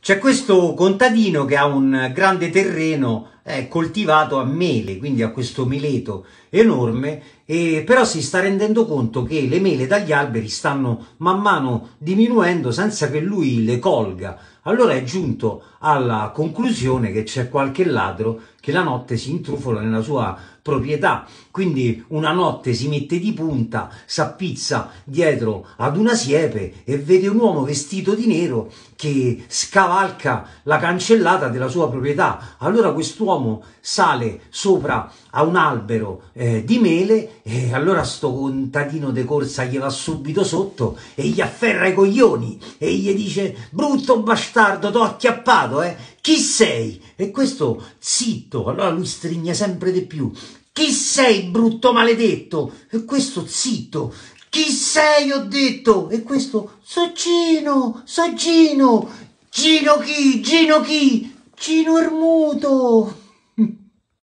C'è questo contadino che ha un grande terreno è coltivato a mele, quindi a questo meleto enorme, e però si sta rendendo conto che le mele dagli alberi stanno man mano diminuendo senza che lui le colga. Allora è giunto alla conclusione che c'è qualche ladro che la notte si intrufola nella sua proprietà. Quindi una notte si mette di punta, s'appizza dietro ad una siepe e vede un uomo vestito di nero che scavalca la cancellata della sua proprietà. Allora quest'uomo uomo sale sopra a un albero eh, di mele e allora sto contadino de corsa gli va subito sotto e gli afferra i coglioni e gli dice brutto bastardo t'ho acchiappato eh chi sei? E questo zitto, allora lui strigna sempre di più chi sei brutto maledetto? E questo zitto chi sei? Ho detto. E questo, so Gino, Gino chi, Gino chi, Gino Ermuto.